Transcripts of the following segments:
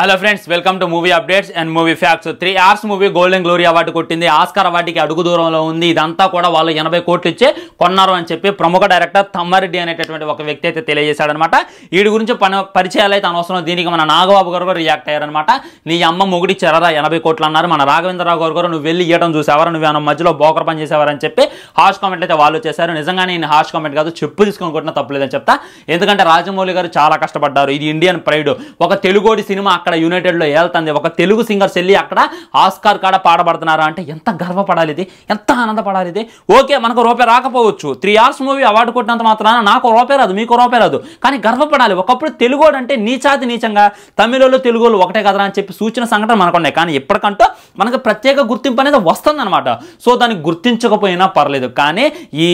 hello friends welcome to movie updates and movie facts three hours movie golden glory award కొట్టింది Oscar అవార్డుకి అడుగు దూరంలో ఉంది ఇదంతా కూడా వాళ్ళు ఎనభై కోట్లు ఇచ్చే కొన్నారు అని చెప్పి ప్రముఖ డైరెక్టర్ తమ్మారెడ్డి అనేటటువంటి ఒక వ్యక్తి అయితే తెలియజేశాడనమాట వీడి గురించి పని పరిచయాలు అయితే అనవసరం దీనికి మన నాగబాబు గారు రియాక్ట్ అయ్యారనమాట నీ అమ్మ మొగుడి చెరదా ఎనభై కోట్లు అన్నారు మన రాఘవేంద్రరావు గారు గారు నువ్వు వెళ్ళి ఇవ్వడం చూసేవారు నువ్వు ఆయన మధ్యలో బోకర్ పని చేసేవారని చెప్పి హార్ష్ కామెంట్ అయితే వాళ్ళు చేశారు నిజంగా నేను హార్ష్ కామెంట్ కాదు చెప్పు తీసుకొని కొట్టిన తప్పలేదని చెప్తా ఎందుకంటే రాజమౌళి గారు చాలా కష్టపడ్డారు ఇది ఇండియన్ ప్రైడ్ ఒక తెలుగోడి సినిమా అక్కడ అక్కడ యునైటెడ్లో ఏళ్తుంది ఒక తెలుగు సింగర్స్ వెళ్ళి అక్కడ ఆస్కార్ కాడ పాడబడుతున్నారా అంటే ఎంత గర్వపడాలి ఇది ఎంత ఆనందపడాలి ఇది ఓకే మనకు రూపాయి రాకపోవచ్చు త్రీ అవర్స్ మూవీ అవార్డు కొట్టినంత మాత్రాన నాకు రూపాయి రాదు మీకు రూపాయి రాదు కానీ గర్వపడాలి ఒకప్పుడు తెలుగు అంటే నీచాతి నీచంగా తమిళలో తెలుగులో ఒకటే కదరా అని చెప్పి సూచన సంఘటన మనకున్నాయి కానీ ఎప్పటికంటూ మనకు ప్రత్యేక గుర్తింపు అనేది వస్తుందన్నమాట సో దాన్ని గుర్తించకపోయినా పర్లేదు కానీ ఈ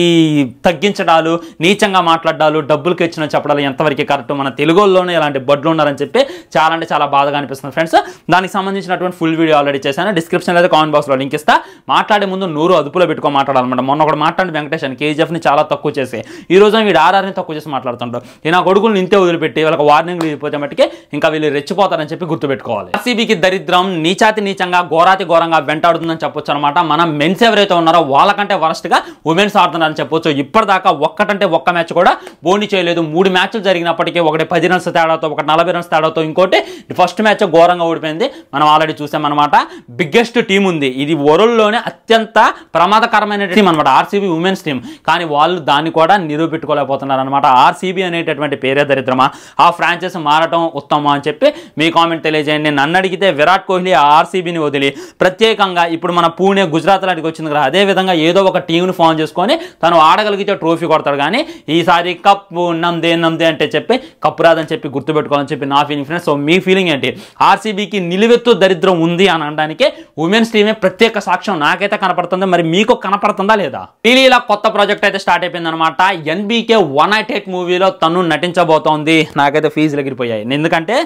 తగ్గించడాలు నీచంగా మాట్లాడాలు డబ్బులకి ఇచ్చిన చెప్పడాలు ఎంతవరకు కరెక్ట్ మన తెలుగులోనే ఇలాంటి బడ్లు ఉన్నారని చెప్పి చాలా అంటే చాలా బాధగా అనిపిస్తుంది ఫ్రెండ్స్ దానికి సంబంధించినటువంటి ఫుల్ వీడియో ఆల్రెడీ చేశాను డిస్క్రిప్షన్ లేదా కామెంట్ బాక్స్లో లింక్ ఇస్తా మాట్లాడే ముందు నూరు అదుపులో పెట్టుకో మాట్లాడాలన్నమాట మొన్న ఒకటి మాట్లాడి వెంకటేశ్ అని కేజీఎఫ్ని చాలా తక్కువ చేసి ఈ రోజు వీడు ఆర్ఆర్ని తక్కువ చేసి మాట్లాడుతుంటారు ఈ నా కొడుకులు ఇంతే వదిలిపెట్టి వాళ్ళకి వార్నింగ్ ఇవ్వకపోతే మట్టికి ఇంకా వీళ్ళు రెచ్చిపోతారని చెప్పి గుర్తుపెట్టుకోవాలి ఆర్సీబీకి దరిద్రం నీచాతి నీచంగా ఘోరాతి ఘోరంగా వెంటాడుతుందని చెప్పొచ్చు అనమాట మన మెన్స్ ఎవరైతే ఉన్నారో వాళ్ళకంటే వరస్ట్గా ఉమెన్స్ ఆడుతున్నారని చెప్పొచ్చు ఇప్పటిదాకా ఒక్కటంటే ఒక్క మ్యాచ్ కూడా బోని చేయలేదు మూడు మ్యాచ్లు జరిగినప్పటికీ ఒకటి పది రన్స్ తేడాతో ఒకటి నలభై రన్స్ తేడాతో ఇంకోటి ఫస్ట్ మ్యాచ్ ఘోరంగా ఓడిపోయింది మనం ఆల్రెడీ చూసామన్నమాట బిగ్గెస్ట్ టీం ఉంది ఇది వరల్డ్లోనే అత్యంత ప్రమాదకరమైన టీం అనమాట ఆర్సీబీ ఉమెన్స్ టీం కానీ వాళ్ళు దాన్ని కూడా నిరూపించుకోలేకపోతున్నారు అనమాట ఆర్సీబీ అనేటటువంటి పేరే దరిద్రమా ఆ ఫ్రాంచైజ్ మారటం ఉత్తమం అని చెప్పి మీ కామెంట్ తెలియజేయండి నన్ను అడిగితే విరాట్ కోహ్లీ ఆర్సీబీని వదిలి ప్రత్యేకంగా ఇప్పుడు మన పూణే గుజరాత్ లాంటికి వచ్చింది కదా అదేవిధంగా ఏదో ఒక టీంను ఫామ్ చేసుకొని తను ఆడగలిగితే ట్రోఫీ కొడతాడు కానీ ఈసారి కప్పు నమ్దే నమ్దే అంటే చెప్పి కప్పు రాదని చెప్పి గుర్తుపెట్టుకోవాలని చెప్పి నా ఫీలింగ్ ఫ్రెండ్స్ సో మీ ఫీలింగ్ ఏంటంటే ఆర్సీబీకి నిలువెత్తు దరిద్రం ఉంది అని అనడానికే ఉమెన్స్ టీమే ప్రత్యేక సాక్ష్యం నాకైతే కనపడుతుంది మరి మీకు కనపడుతుందా లేదా టీలీలా కొత్త ప్రాజెక్ట్ అయితే స్టార్ట్ అయిపోయింది అనమాట ఎన్బీకే వన్ ఎయిట్ మూవీలో తను నటించబోతోంది నాకైతే ఫీజులు ఎగిరిపోయాయి ఎందుకంటే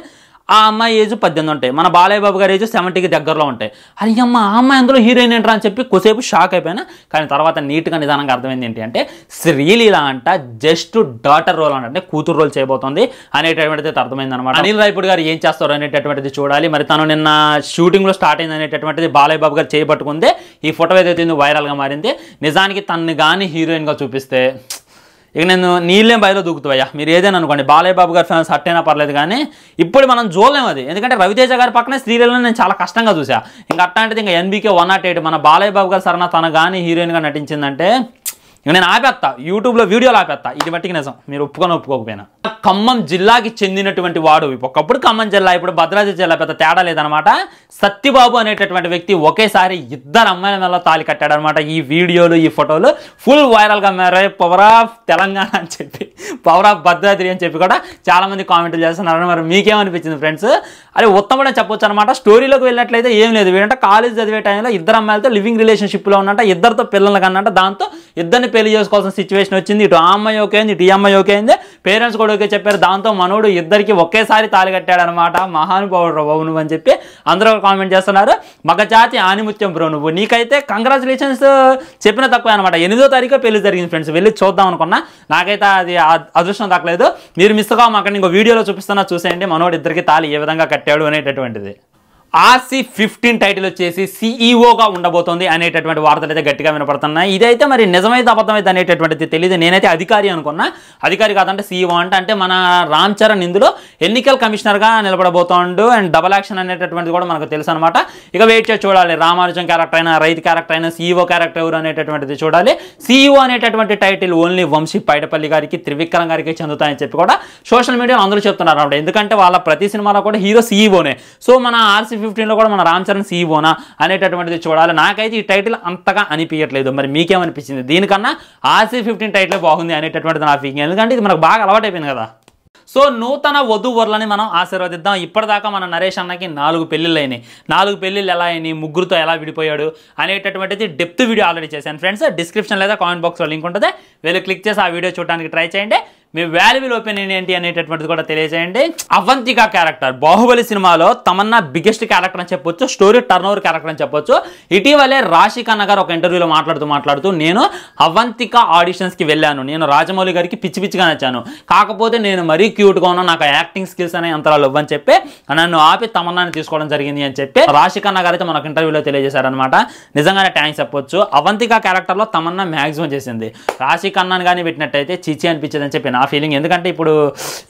ఆ అమ్మాయి ఏజ్ పద్దెనిమిది ఉంటాయి మన బాలయ్య బాబు గారి ఏజ్ సెవెంటీకి దగ్గరలో ఉంటాయి అరే అమ్మ ఆ అమ్మాయి అందులో హీరోయిన్ ఏంట్రా అని చెప్పి కొసేపు షాక్ అయిపోయినా కానీ తర్వాత నీట్గా నిదానంగా అర్థమైంది ఏంటి అంటే శ్రీలీల అంట జస్ట్ డాటర్ రోల్ అంటే కూతురు రోల్ చేయబోతుంది అనేటటువంటిది అర్థమైంది అనమాట అనిల్ రాయపూడి గారు ఏం చేస్తారు అనేటటువంటిది చూడాలి మరి తను నిన్న షూటింగ్లో స్టార్ట్ అయింది అనేటటువంటిది బాలయ్య బాబు గారు చేయబట్టుకుందే ఈ ఫోటో ఏదైతే వైరల్గా మారింది నిజానికి తన్ని కానీ హీరోయిన్గా చూపిస్తే ఇక నేను నీళ్ళేం బయలో దూకుతావయ్యా మీరు ఏదైనా అనుకోండి బాలయ్య బాబు గారి ఫ్యాన్స్ అట్టైనా పర్లేదు కానీ ఇప్పుడు మనం చూడలేము అది ఎందుకంటే రవితేజ గారి పక్కనే స్త్రీలను నేను చాలా కష్టంగా చూసా ఇంకా అట్లాంటిది అంటే ఇంకా ఎన్బీకే వన్ నాట్ ఎయిట్ మన బాలయ్య బాబు గారు సరణ తన కానీ హీరోయిన్గా నటించిందంటే ఇక నేను ఆపేస్తా యూట్యూబ్లో వీడియోలు ఆపేస్తా ఇది బట్టి నిజం మీరు ఒప్పుకొని ఒప్పుకోకపోయినా ఖమ్మం జిల్లాకి చెందినటువంటి వాడు ఒకప్పుడు ఖమ్మం జిల్లా ఇప్పుడు భద్రాద్రి జిల్లా పెద్ద తేడా లేదనమాట సత్యబాబు అనేటటువంటి వ్యక్తి ఒకేసారి ఇద్దరు అమ్మాయిల మీద తాలి కట్టాడనమాట ఈ వీడియోలు ఈ ఫోటోలు ఫుల్ వైరల్గా మారే పవర్ ఆఫ్ తెలంగాణ అని చెప్పి పవర్ ఆఫ్ భద్రాద్రి అని చెప్పి కూడా చాలామంది కామెంట్లు చేస్తున్నారు మరి మీకేమనిపించింది ఫ్రెండ్స్ అదే ఉత్తమడం చెప్పొచ్చు అనమాట స్టోరీలోకి వెళ్ళినట్లయితే ఏం లేదు వీడంటే కాలేజ్ చదివే టైంలో ఇద్దరు అమ్మాయిలతో లివింగ్ రిలేషన్షిప్లో ఉన్నట్టు ఇద్దరితో పిల్లలు కన్నట దాంతో ఇద్దరిని పెళ్లి చేసుకోవాల్సిన సిచ్యువేషన్ వచ్చింది ఇటు ఆ అమ్మాయి ఓకే అయింది ఇటు ఈ అమ్మాయి ఓకే అయింది పేరెంట్స్ కూడా ఓకే చెప్పారు దాంతో మనోడు ఇద్దరికి ఒకేసారి తాలి అనమాట మహానుభావుడు రావు నువ్వు అని చెప్పి అందరూ కామెంట్ చేస్తున్నారు మగజాతి ఆనిముత్యం బ్రో నువ్వు నీకైతే కంగ్రాచులేషన్స్ చెప్పిన తక్కువ అనమాట ఎనిమిదో తారీఖు పెళ్లి జరిగింది ఫ్రెండ్స్ వెళ్ళి చూద్దాం అనుకున్నా నాకైతే అది అదృష్టం దక్కలేదు మీరు మిస్ కావు అక్కడ ఇంకో వీడియోలో చూపిస్తున్నా చూసేయండి మనోడు ఇద్దరికి తాలి ఏ విధంగా కట్టాడు అనేటటువంటిది ఆర్సీ ఫిఫ్టీన్ టైటిల్ వచ్చేసి సిఈఓగా e ఉండబోతోంది అనేటటువంటి వార్తలు అయితే గట్టిగా వినపడుతున్నాయి ఇదైతే మరి నిజమైతే అబద్ధమైతే అనేటటువంటిది తెలియదు నేనైతే అధికారి అనుకున్నా అధికారి కాదంటే సీఈఓ e అంటే అంటే మన రామ్ చరణ్ ఇందులో ఎన్నికల కమిషనర్గా నిలబడబోతోండు అండ్ డబల్ యాక్షన్ అనేటటువంటిది కూడా మనకు తెలుసు అనమాట ఇక వెయిట్ చేసి చూడాలి రామానుజం క్యారెక్టర్ అయినా రైతు క్యారెక్టర్ అయినా సీఈఓ క్యారెక్టర్ e ఎవరు అనేటటువంటిది చూడాలి సీఈఓ అనేటటువంటి టైటిల్ ఓన్లీ వంశీ పైడపల్లి గారికి త్రివిక్రమ్ గారికి చెందుతాయని చెప్పి కూడా సోషల్ మీడియాలో అందరూ చెప్తున్నారు అనమాట ఎందుకంటే వాళ్ళ ప్రతి సినిమాలో కూడా హీరో సీఈఓనే సో మన ఆర్సీ ఫిఫ్టీన్లో కూడా మన రామ్ చరణ్ సీఈఓనా e అనేటటువంటిది చూడాలి నాకైతే ఈ టైటిల్ అంతగా అనిపించట్లేదు మరి మీకేమనిపించింది దీనికన్నా ఆర్సీ ఫిఫ్టీన్ టైటిల్ బాగుంది అనేటటువంటిది నా ఫీకింగ్ ఎందుకంటే ఇది మనకు బాగా అలవాటైపోయింది కదా సో నూతన వధువరులని మనం ఆశీర్వదిద్దాం ఇప్పటిదాకా మన నరేష్ అన్నకి నాలుగు పెళ్ళిళ్ళు అయినాయి నాలుగు పెళ్ళిళ్ళు ఎలా అయినాయి ముగ్గురుతో ఎలా విడిపోయాడు అనేటటువంటిది డెప్త్ వీడియో ఆల్రెడీ చేశాను ఫ్రెండ్స్ డిస్క్రిప్షన్ లేదా కామెంట్ బాక్స్లో లింక్ ఉంటుంది వెళ్ళి క్లిక్ చేసి ఆ వీడియో చూడడానికి ట్రై చేయండి మీ వాల్యుబుల్ ఒపీనియన్ ఏంటి అనేటటువంటిది కూడా తెలియజేయండి అవంతిక క్యారెక్టర్ బాహుబలి సినిమాలో తమన్నా బిగ్గెస్ట్ క్యారెక్టర్ అని చెప్పొచ్చు స్టోరీ టర్న్ ఓవర్ క్యారెక్టర్ అని చెప్పొచ్చు ఇటీవలే రాశి ఖన్నా గారు ఒక ఇంటర్వ్యూలో మాట్లాడుతూ మాట్లాడుతూ నేను అవంతిక ఆడిషన్స్కి వెళ్ళాను నేను రాజమౌళి గారికి పిచ్చి పిచ్చిగా నచ్చాను కాకపోతే నేను మరీ క్యూట్గా ఉన్నా నాకు యాక్టింగ్ స్కిల్స్ అనే అంతరాలు ఇవ్వని చెప్పి నన్ను ఆపి తమన్నాని తీసుకోవడం జరిగింది అని చెప్పి రాశి ఖన్నా గారు అయితే మనకు ఇంటర్వ్యూలో తెలియజేశారనమాట నిజంగానే ట్యాంక్స్ చెప్పొచ్చు అవంతిక క్యారెక్టర్లో తమన్నా మ్యాక్సిమం చేసింది రాశి ఖన్నాను కానీ పెట్టినట్టయితే చిచి అనిపించదని చెప్పి నా ఫీలింగ్ ఎందుకంటే ఇప్పుడు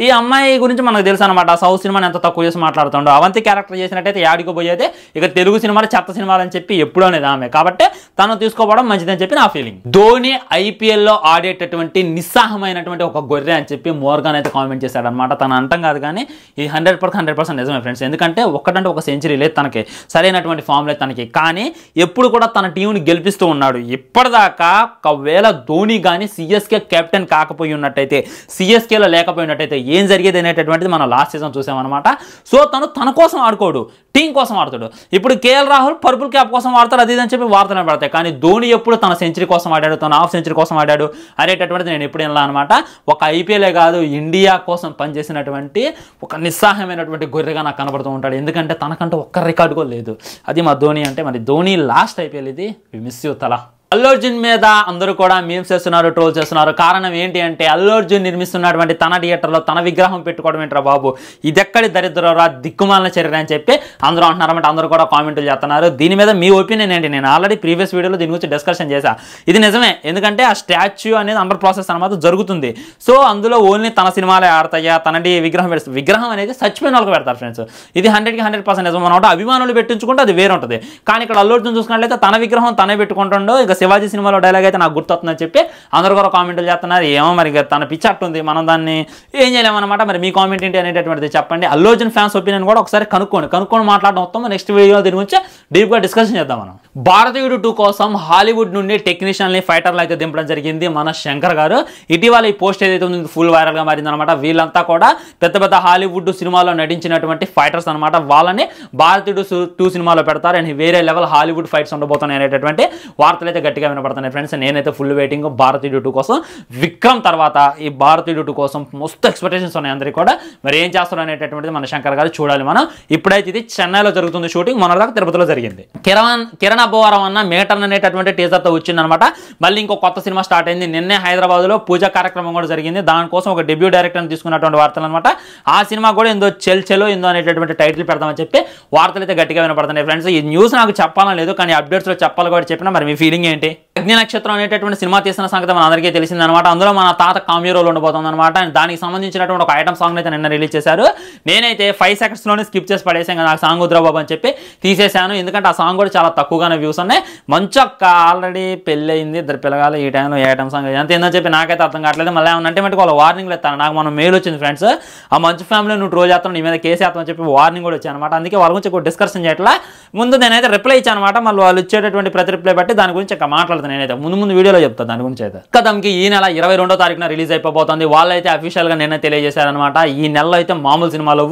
ఈ అమ్మాయి గురించి మనకు తెలుసు అనమాట సౌత్ సినిమాని ఎంత తక్కువ చేసి మాట్లాడుతుండో అవంతి క్యారెక్టర్ చేసినట్టయితే యాడికి పోయేది ఇక తెలుగు సినిమాలు చెత్త సినిమాలు అని చెప్పి ఎప్పుడో అనేది ఆమె కాబట్టి తను తీసుకోవడం మంచిదని చెప్పి నా ఫీలింగ్ ధోని ఐపీఎల్లో ఆడేటటువంటి నిస్సాహమైనటువంటి ఒక గొర్రె అని చెప్పి మోర్గాన్ అయితే కామెంట్ చేశాడనమాట తను అంతం కాదు కానీ ఈ హండ్రెడ్ పర్సెంట్ హండ్రెడ్ పర్సెంట్ నిజమే ఫ్రెండ్స్ ఎందుకంటే ఒకటంటే ఒక సెంచరీ లేదు తనకి సరైనటువంటి ఫామ్ లేదు తనకి కానీ ఎప్పుడు కూడా తన టీంని గెలిపిస్తూ ఉన్నాడు ఇప్పటిదాకా ఒకవేళ ధోని కానీ సిఎస్కే కెప్టెన్ కాకపోయి ఉన్నట్టయితే సిఎస్కేలో లేకపోయినట్టయితే ఏం జరిగేది అనేటటువంటిది మనం లాస్ట్ సీజన్ చూసామన్నమాట సో తను తన కోసం ఆడుకోడు టీం కోసం ఆడతాడు ఇప్పుడు కేఎల్ రాహుల్ పర్పుల్ క్యాప్ కోసం ఆడతాడు అది అని చెప్పి వార్తలు పడతాయి కానీ ధోని ఎప్పుడు తన సెంచరీ కోసం ఆడాడు తన హాఫ్ సెంచరీ కోసం ఆడాడు అనేటటువంటిది నేను ఎప్పుడు వెళ్ళాను అనమాట ఒక ఐపీఎలే కాదు ఇండియా కోసం పనిచేసినటువంటి ఒక నిస్సాహమైనటువంటి గొర్రెగా నాకు కనబడుతూ ఉంటాడు ఎందుకంటే తనకంటే ఒక్క రికార్డు కూడా లేదు అది మా ధోని అంటే మరి ధోని లాస్ట్ ఐపీఎల్ ఇది మిస్ యూ తలా అల్లు అర్జున్ మీద అందరూ కూడా మేము చేస్తున్నారు ట్రోల్ చేస్తున్నారు కారణం ఏంటి అంటే అల్లు అర్జున్ నిర్మిస్తున్నటువంటి తన థియేటర్లో తన విగ్రహం పెట్టుకోవడం ఏంట్రా బాబు ఇదెక్కడి దరిద్రరా దిక్కుమాలిన చర్య అని చెప్పి అందరూ అంటున్నారన్నమాట అందరూ కూడా కామెంట్లు చేస్తున్నారు దీని మీద మీ ఒపీనియన్ ఏంటి నేను ఆల్రెడీ ప్రీవియస్ వీడియోలో దీని గురించి డిస్కషన్ చేశా ఇది నిజమే ఎందుకంటే ఆ స్టాచ్యూ అనేది అండర్ ప్రాసెస్ అనమాట జరుగుతుంది సో అందులో ఓన్లీ తన సినిమాలే ఆడతాయా తనటి విగ్రహం పెడతారు విగ్రహం అనేది చచ్చిపోయిన వాళ్ళకి పెడతారు ఫ్రెండ్స్ ఇది హండ్రెడ్కి హండ్రెడ్ పర్సెంట్ నిజం అనమాట అభిమానులు పెట్టించుకుంటే అది వేరుంటుంది కానీ ఇక్కడ అల్లు అర్జున్ చూసుకున్నట్లయితే తన విగ్రహం తనే పెట్టుకుంటుండో ఇక శివాజీ సినిమాలో డైలాగ్ అయితే నాకు గుర్తొస్తుందని చెప్పి అందరు కూడా కామెంట్లు చేస్తున్నారు ఏమో మరి తన పిచ్చట్టు ఉంది మనం దాన్ని ఏం చేయలేమన్నమాట మరి మీ కామెంట్ ఏంటి అనేటటువంటిది చెప్పండి అల్లోజన్ ఫ్యాన్స్ ఒపీనియన్ కూడా ఒకసారి కనుక్కోండి కనుక్కొని మాట్లాడడం మొత్తం నెక్స్ట్ వీడియోలో దీని గురించి డీప్గా డిస్కషన్ చేద్దాం మనం భారతీయుడు టూ కోసం హాలీవుడ్ నుండి టెక్నీషియన్ని ఫైటర్లు అయితే దింపడం జరిగింది మన శంకర్ గారు ఇటీవల ఈ పోస్ట్ ఏదైతే ఉంది ఫుల్ వైరల్గా మారిందనమాట వీళ్ళంతా కూడా పెద్ద పెద్ద హాలీవుడ్ సినిమాలో నటించినటువంటి ఫైటర్స్ అనమాట వాళ్ళని భారతీయుడు టూ సినిమాలో పెడతారు అండ్ వేరే లెవెల్ హాలీవుడ్ ఫైట్స్ ఉండబోతున్నాయి అనేటటువంటి వార్తలు అయితే గట్టిగా వినపడుతున్నాయి ఫ్రెండ్స్ నేనైతే ఫుల్ వెయిటింగ్ భారతీ టూ కోసం విక్రమ్ తర్వాత ఈ భారతీ టూ కోసం మస్తు ఎక్స్పెక్టేషన్స్ ఉన్నాయి అందరికీ కూడా మరి ఏం చేస్తారు అనేటటువంటిది మన శంకర్ గారు చూడాలి మనం ఇప్పుడైతే ఇది చెన్నైలో జరుగుతుంది షూటింగ్ దాకా తిరుపతిలో జరిగింది కిరణ్ కిరణ్ అబ్బోవరం అన్న మేటన్ అనేటటువంటి టీజర్తో వచ్చిందనమాట మళ్ళీ ఇంకో కొత్త సినిమా స్టార్ట్ అయింది నిన్నే హైదరాబాద్లో పూజ కార్యక్రమం కూడా జరిగింది దానికోసం ఒక డెబ్యూ డైరెక్టర్ తీసుకున్నటువంటి వార్తలు అనమాట ఆ సినిమా కూడా ఇందో చెల్ చెలో ఇందో అనేటటువంటి టైటిల్ పెడదామని చెప్పి వార్తలు అయితే గట్టిగా వినపడుతున్నాయి ఫ్రెండ్స్ ఈ న్యూస్ నాకు చెప్పాలని లేదు కానీ అప్డేట్స్లో చెప్పాలి కూడా చెప్పినా మరి మీ ఫీలింగ్ ఏంటి ఏంటి అగ్ని నక్షత్రం అనేటటువంటి సినిమా తీసిన సంగతి మన అందరికీ తెలిసిందనమాట అందులో మన తాత కామ్యూరోలు ఉండబోతుంది అనమాట దానికి సంబంధించినటువంటి ఒక ఐటమ్ సాంగ్ అయితే నిన్న రిలీజ్ చేశారు నేనైతే ఫైవ్ సెకండ్స్లోనే స్కిప్ చేసి పడేసాను కదా నాకు సాంగ్ ఉద్రాబాబు అని చెప్పి తీసేశాను ఎందుకంటే ఆ సాంగ్ కూడా చాలా తక్కువగానే వ్యూస్ ఉన్నాయి మంచి ఆల్రెడీ పెళ్ళి అయింది ఇద్దరు పిల్లగాలు ఈ టైంలో ఏ ఐటమ్ సాంగ్ అంత ఏందని చెప్పి నాకైతే అర్థం కావట్లేదు మళ్ళీ ఏమన్నా అంటే మటుకు వాళ్ళు వార్నింగ్లు ఇస్తాను నాకు మనం మెయిల్ వచ్చింది ఫ్రెండ్స్ ఆ మంచి ఫ్యామిలీ నువ్వు రోజు చేస్తాను నీ మీద కేసు వేస్తామని చెప్పి వార్నింగ్ కూడా వచ్చాను అనమాట అందుకే వాళ్ళ గురించి డిస్కషన్ చేయట్లా ముందు నేనైతే రిప్లై ఇచ్చాను అనమాట మళ్ళీ వాళ్ళు ఇచ్చేటటువంటి ప్రతి రిప్లై బట్టి దాని గురించి ఇక మాట్లాడుతాను నేనైతే ముందు ముందు వీడియోలో చెప్తాను దాని గురించి అయితే కదంకి ఈ నెల ఇరవై రెండో తారీఖున రిలీజ్ అయిపోతుంది వాళ్ళైతే అఫీషియల్గా నిన్న తెలియజేశారనమాట ఈ నెలలో అయితే మామూలు సినిమాలు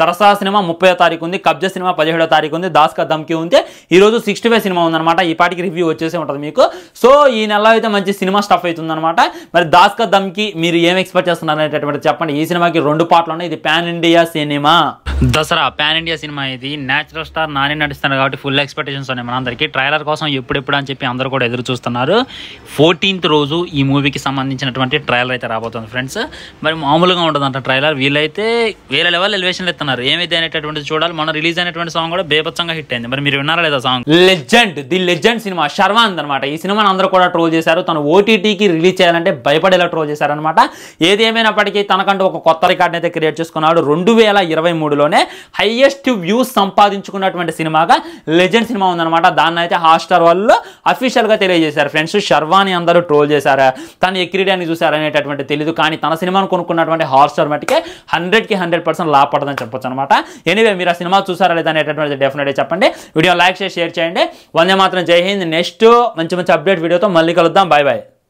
తరసా సినిమా ముప్పై తారీఖు ఉంది కబ్జా సినిమా పదిహేడో తారీఖు ఉంది దాస్కా దమ్కి ఉంటే ఈరోజు సిక్స్టీ ఫైవ్ సినిమా ఉందన్నమాట ఈ పాటికి రివ్యూ వచ్చేసి ఉంటుంది మీకు సో ఈ నెల అయితే మంచి సినిమా స్టఫ్ అవుతుందన్నమాట మరి దాస్కా దమ్కి మీరు ఏం ఎక్స్పెక్ట్ చేస్తున్నారు అనేటటువంటి చెప్పండి ఈ సినిమాకి రెండు పాటలు ఉన్నాయి ఇది పాన్ ఇండియా సినిమా దసరా పాన్ ఇండియా సినిమా ఇది నేచురల్ స్టార్ నాని నటిస్తున్నారు కాబట్టి ఫుల్ ఎక్స్పెక్టేషన్స్ ఉన్నాయి మనందరికీ ట్రైలర్ కోసం ఎప్పుడెప్పుడు అని చెప్పి అందరూ కూడా ఎదురు చూస్తున్నారు ఫోర్టీన్త్ రోజు ఈ మూవీకి సంబంధించినటువంటి ట్రైలర్ అయితే రాబోతుంది ఫ్రెండ్స్ మరి మామూలుగా ఉంటుందంట ట్రైలర్ వీళ్ళైతే వేరే లెవెల్ ఎలివేషన్లు అన్నారు ఏమైతే అనేటటువంటిది చూడాలి మొన్న రిలీజ్ అయినటువంటి సాంగ్ కూడా బేపత్సంగా హిట్ అయింది మరి మీరు విన్నారా లేదా సాంగ్ లెజెండ్ ది లెజెండ్ సినిమా శర్వాంద్ అనమాట ఈ సినిమాని అందరూ కూడా ట్రోల్ చేశారు తను ఓటీటీకి రిలీజ్ చేయాలంటే భయపడేలా ట్రోల్ అనమాట ఏది ఏమైనప్పటికీ తనకంటూ ఒక కొత్త రికార్డ్ అయితే క్రియేట్ చేసుకున్నాడు రెండు వేల ఇరవై మూడులోనే హైయెస్ట్ వ్యూస్ సంపాదించుకున్నటువంటి సినిమాగా లెజెండ్ సినిమా ఉందనమాట దాన్ని అయితే హాట్స్టార్ వాళ్ళు అఫీషియల్గా తెలియజేశారు ఫ్రెండ్స్ శర్వాని అందరూ ట్రోల్ చేశారు తను చూశారు అనేటటువంటి తెలియదు కానీ తన సినిమాను కొనుక్కున్నటువంటి హాట్స్టార్ మటుకే హండ్రెడ్కి హండ్రెడ్ పర్సెంట్ లాభపడదని చెప్పచ్చు చెప్పొచ్చు అనమాట ఎనీవే మీరు ఆ సినిమా చూసారా లేదా అనేటటువంటిది డెఫినెట్గా చెప్పండి వీడియో లైక్ చేసి షేర్ చేయండి వందే మాత్రం జై హింద్ నెక్స్ట్ మంచి మంచి అప్డేట్ వీడియోతో మళ్ళీ కలుద్దాం బాయ్ బాయ్